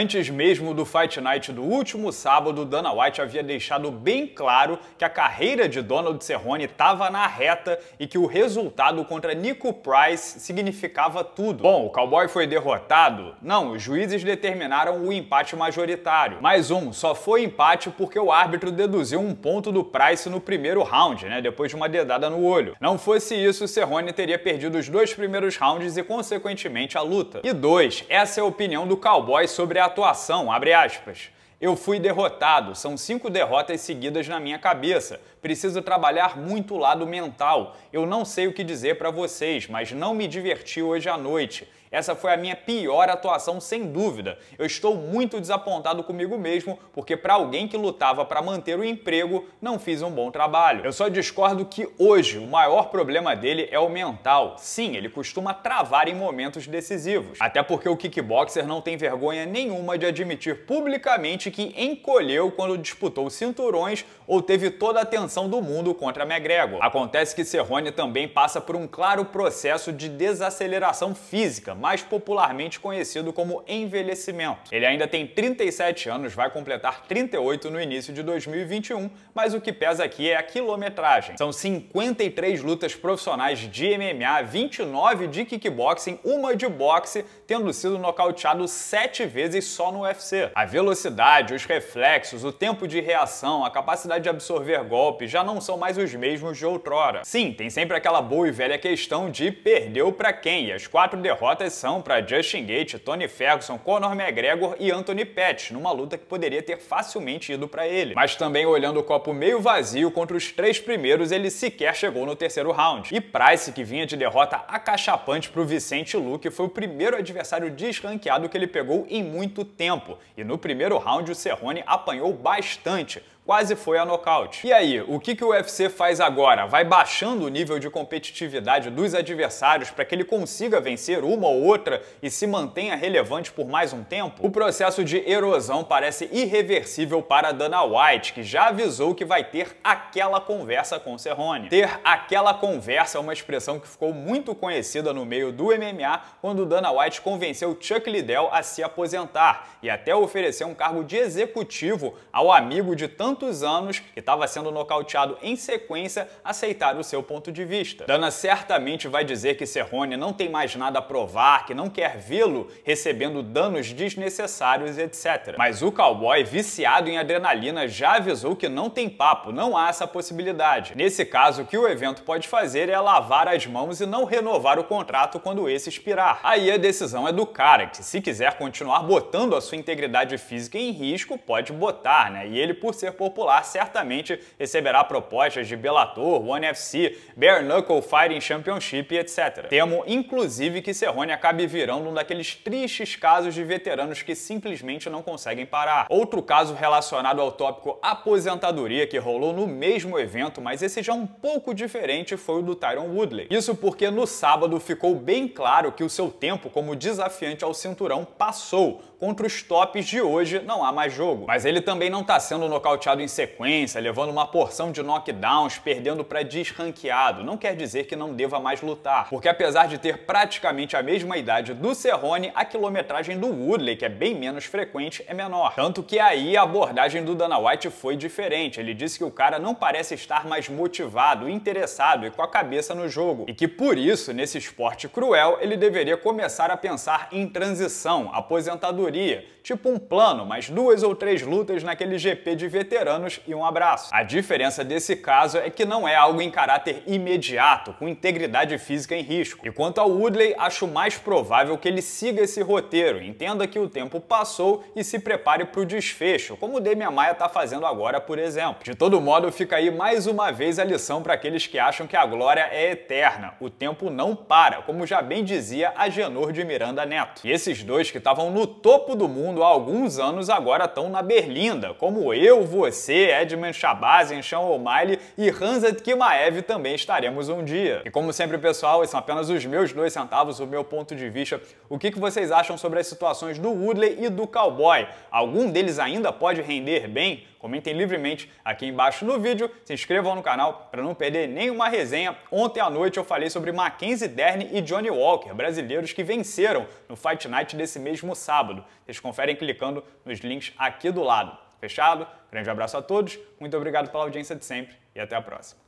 Antes mesmo do Fight Night do último sábado, Dana White havia deixado bem claro que a carreira de Donald Cerrone estava na reta e que o resultado contra Nico Price significava tudo. Bom, o cowboy foi derrotado? Não, os juízes determinaram o empate majoritário. Mais um, só foi empate porque o árbitro deduziu um ponto do Price no primeiro round, né, depois de uma dedada no olho. Não fosse isso, Cerrone teria perdido os dois primeiros rounds e, consequentemente, a luta. E dois, essa é a opinião do cowboy sobre a atuação, abre aspas. Eu fui derrotado, são cinco derrotas seguidas na minha cabeça. Preciso trabalhar muito o lado mental. Eu não sei o que dizer para vocês, mas não me diverti hoje à noite. Essa foi a minha pior atuação, sem dúvida. Eu estou muito desapontado comigo mesmo, porque para alguém que lutava para manter o emprego, não fiz um bom trabalho. Eu só discordo que hoje o maior problema dele é o mental. Sim, ele costuma travar em momentos decisivos. Até porque o kickboxer não tem vergonha nenhuma de admitir publicamente que encolheu quando disputou cinturões ou teve toda a atenção do mundo contra McGregor. Acontece que Cerrone também passa por um claro processo de desaceleração física, mais popularmente conhecido como envelhecimento. Ele ainda tem 37 anos, vai completar 38 no início de 2021, mas o que pesa aqui é a quilometragem. São 53 lutas profissionais de MMA, 29 de kickboxing, uma de boxe, tendo sido nocauteado sete vezes só no UFC. A velocidade, os reflexos, o tempo de reação, a capacidade de absorver golpes já não são mais os mesmos de outrora. Sim, tem sempre aquela boa e velha questão de perdeu para quem, e as quatro derrotas para Justin Gaethje, Tony Ferguson, Conor McGregor e Anthony Pettis, numa luta que poderia ter facilmente ido para ele. Mas também olhando o copo meio vazio, contra os três primeiros ele sequer chegou no terceiro round. E Price, que vinha de derrota acachapante para o Vicente Luque, foi o primeiro adversário desranqueado que ele pegou em muito tempo. E no primeiro round o Cerrone apanhou bastante, quase foi a nocaute. E aí, o que, que o UFC faz agora? Vai baixando o nível de competitividade dos adversários para que ele consiga vencer uma ou outra e se mantenha relevante por mais um tempo? O processo de erosão parece irreversível para Dana White, que já avisou que vai ter aquela conversa com Cerrone. Ter aquela conversa é uma expressão que ficou muito conhecida no meio do MMA quando Dana White convenceu Chuck Liddell a se aposentar e até oferecer um cargo de executivo ao amigo de tanto tantos anos e estava sendo nocauteado em sequência aceitar o seu ponto de vista. Dana certamente vai dizer que Cerrone não tem mais nada a provar, que não quer vê-lo recebendo danos desnecessários, etc. Mas o cowboy, viciado em adrenalina, já avisou que não tem papo, não há essa possibilidade. Nesse caso, o que o evento pode fazer é lavar as mãos e não renovar o contrato quando esse expirar. Aí a decisão é do cara, que se quiser continuar botando a sua integridade física em risco, pode botar, né? E ele, por ser por popular certamente receberá propostas de Bellator, One FC, Bare Knuckle Fighting Championship, etc. Temo, inclusive, que Cerrone acabe virando um daqueles tristes casos de veteranos que simplesmente não conseguem parar. Outro caso relacionado ao tópico aposentadoria que rolou no mesmo evento, mas esse já um pouco diferente, foi o do Tyron Woodley. Isso porque no sábado ficou bem claro que o seu tempo como desafiante ao cinturão passou, contra os tops de hoje não há mais jogo. Mas ele também não está sendo nocauteado em sequência, levando uma porção de knockdowns, perdendo para desranqueado. Não quer dizer que não deva mais lutar, porque apesar de ter praticamente a mesma idade do Cerrone, a quilometragem do Woodley, que é bem menos frequente, é menor. Tanto que aí a abordagem do Dana White foi diferente. Ele disse que o cara não parece estar mais motivado, interessado e com a cabeça no jogo, e que por isso, nesse esporte cruel, ele deveria começar a pensar em transição, aposentadoria tipo um plano, mais duas ou três lutas naquele GP de veteranos e um abraço. A diferença desse caso é que não é algo em caráter imediato, com integridade física em risco. E quanto ao Woodley, acho mais provável que ele siga esse roteiro, entenda que o tempo passou e se prepare para o desfecho, como o Demian Maia está fazendo agora, por exemplo. De todo modo, fica aí mais uma vez a lição para aqueles que acham que a glória é eterna. O tempo não para, como já bem dizia Agenor de Miranda Neto. E esses dois que estavam no topo topo do mundo há alguns anos agora estão na berlinda, como eu, você, Edmund Shabazz, Sean O'Malley e Hansat Kimaev também estaremos um dia. E como sempre, pessoal, esses são apenas os meus dois centavos, o meu ponto de vista. O que, que vocês acham sobre as situações do Woodley e do Cowboy? Algum deles ainda pode render bem? Comentem livremente aqui embaixo no vídeo, se inscrevam no canal para não perder nenhuma resenha. Ontem à noite eu falei sobre Mackenzie Dern e Johnny Walker, brasileiros que venceram no Fight Night desse mesmo sábado vocês conferem clicando nos links aqui do lado. Fechado? Grande abraço a todos, muito obrigado pela audiência de sempre e até a próxima.